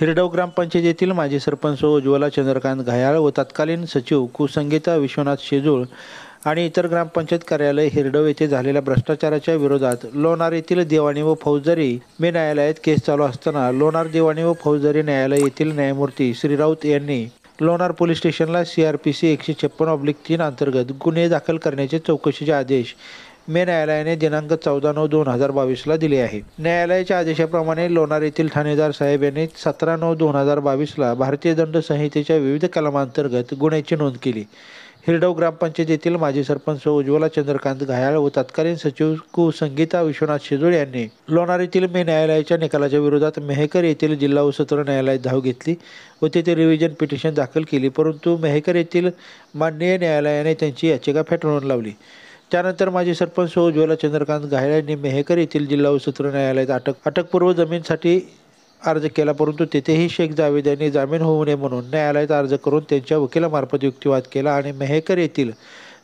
हिरडव ग्रामपंचायतीतील माजी सरपंच उज्ज्वला चंद्रकांत घायाळ व तत्कालीन सचिव कुसंगीता विश्वनाथ शेजूळ आणि इतर ग्रामपंचायत कार्यालय हिरडव येथे झालेल्या भ्रष्टाचाराच्या विरोधात लोणार येथील देवाणी व फौजदारी मे न्यायालयात केस चालू असताना लोणार दिवाणी व फौजदारी न्यायालय येथील न्यायमूर्ती श्री राऊत यांनी लोणार पोलीस स्टेशनला सी आर पी सी एकशे छप्पन ऑब्लिक तीन अंतर्गत गुन्हे दाखल करण्याचे चौकशीचे आदेश मे न्यायालयाने दिनांक चौदा नऊ दोन हजार बावीसला दिली आहे न्यायालयाच्या आदेशाप्रमाणे लोणार येथील ठाणेदार साहेब यांनी सतरा नऊ दोन हजार बावीसला भारतीय दंड संहितेच्या विविध कलमांतर्गत गुन्ह्याची नोंद केली हिरडव ग्रामपंचायतीतील माजी सरपंच उज्ज्वला चंद्रकांत घायाळ व तत्कालीन सचिव कु संगीता विश्वनाथ शिजोळ यांनी लोणार येथील मे न्यायालयाच्या निकालाच्या विरोधात मेहकर येथील जिल्हा व सत्र न्यायालयात धाव घेतली व तेथे रिव्हिजन पिटिशन दाखल केली परंतु मेहकर येथील माननीय न्यायालयाने त्यांची याचिका फेटाळून लावली त्यानंतर माझी सरपंच हो ज्वला चंद्रकांत घायळ यांनी मेहकर येथील जिल्हा व सत्र न्यायालयात अटक अटकपूर्व जमीनसाठी अर्ज केला परंतु तेथेही शेख जावेद यांनी जामीन होऊ नये म्हणून न्यायालयात अर्ज करून त्यांच्या वकिलामार्फत युक्तिवाद केला आणि मेहकर येथील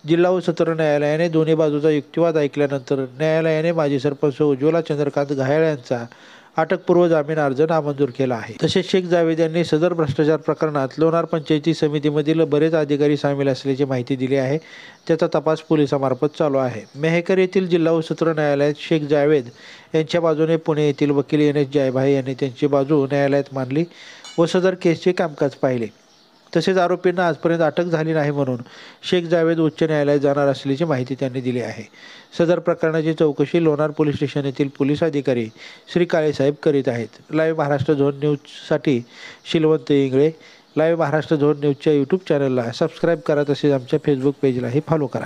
जिल्हा व सत्र न्यायालयाने दोन्ही बाजूचा युक्तिवाद ऐकल्यानंतर न्यायालयाने माजी सरपंच उज्ज्वला हो चंद्रकांत घायळ यांचा अटकपूर्व जामीन अर्ज नामंजूर केला आहे तसेच शेख जावेद यांनी सदर भ्रष्टाचार प्रकरणात लोणार पंचायती समितीमधील बरेच अधिकारी सामील असल्याची माहिती दिली आहे त्याचा तपास पोलिसामार्फत चालू आहे मेहकर येथील जिल्हा सत्र न्यायालयात शेख जावेद यांच्या बाजूने पुणे येथील वकील एन एस जयभाई यांनी त्यांची बाजू न्यायालयात मांडली व सदर केसचे कामकाज पाहिले तसेच आरोपींना आजपर्यंत अटक झाली नाही म्हणून शेख जावेद उच्च न्यायालयात जाणार असल्याची माहिती त्यांनी दिली आहे सदर प्रकरणाची चौकशी लोणार पोलीस स्टेशन येथील पोलीस अधिकारी श्री काळेसाहेब करीत आहेत लाईव्ह महाराष्ट्र झोन न्यूजसाठी शिलवंत इंगळे लाईव्ह महाराष्ट्र झोन न्यूजच्या यूट्यूब चॅनलला सबस्क्राईब करा तसेच आमच्या फेसबुक पेजलाही फॉलो करा